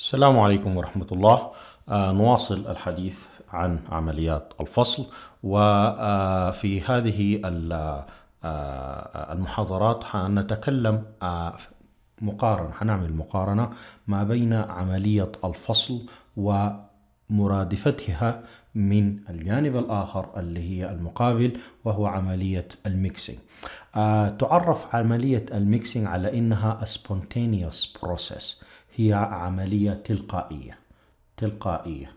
السلام عليكم ورحمة الله آه نواصل الحديث عن عمليات الفصل وفي آه، هذه آه، آه، المحاضرات حنتكلم مقارنة حنعمل مقارنة ما بين عملية الفصل ومرادفتها من الجانب الآخر اللي هي المقابل وهو عملية الميكسينج تعرف عملية الميكسينج على إنها spontaneous process هي عملية تلقائية تلقائية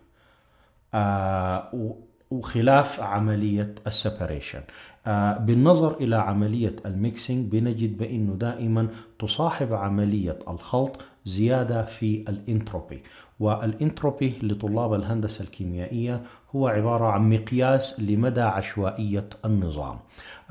آه وخلاف عملية السبريشن آه، بالنظر إلى عملية الميكسينج بنجد بأنه دائما تصاحب عملية الخلط زيادة في الانتروبي والانتروبي لطلاب الهندسة الكيميائية هو عبارة عن مقياس لمدى عشوائية النظام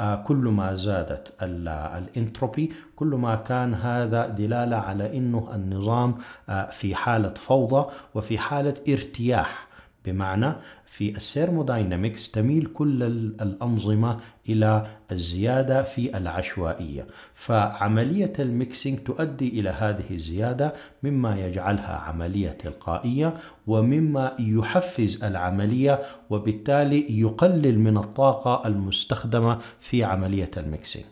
آه، كل ما زادت الانتروبي كل ما كان هذا دلالة على أنه النظام آه، في حالة فوضى وفي حالة ارتياح بمعنى في الثيرموداينامكس تميل كل الأنظمة إلى الزيادة في العشوائية فعملية الميكسينج تؤدي إلى هذه الزيادة مما يجعلها عملية تلقائية ومما يحفز العملية وبالتالي يقلل من الطاقة المستخدمة في عملية الميكسينج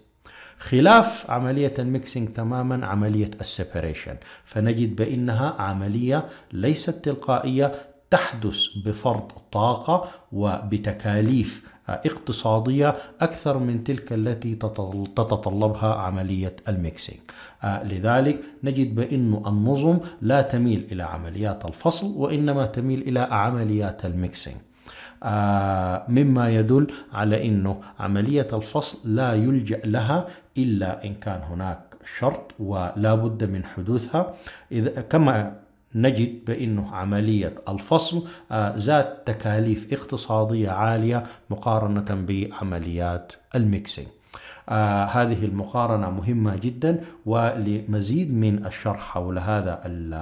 خلاف عملية الميكسينج تماما عملية السيبريشن فنجد بأنها عملية ليست تلقائية تحدث بفرض طاقة وبتكاليف اقتصادية أكثر من تلك التي تتطلبها عملية الميكسينج آه، لذلك نجد بأن النظم لا تميل إلى عمليات الفصل وإنما تميل إلى عمليات الميكسينج آه، مما يدل على انه عمليه الفصل لا يلجا لها الا ان كان هناك شرط ولا بد من حدوثها إذا كما نجد بأنه عملية الفصل آه، ذات تكاليف اقتصادية عالية مقارنة بعمليات الميكسينج آه هذه المقارنة مهمة جدا ولمزيد من الشرح حول هذا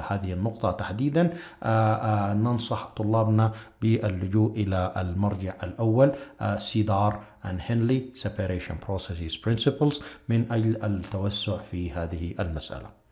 هذه النقطة تحديدا آه آه ننصح طلابنا باللجوء إلى المرجع الأول آه، سيدار اند هنلي سيبريشن بروسيسز برنسبلز من أجل التوسع في هذه المسألة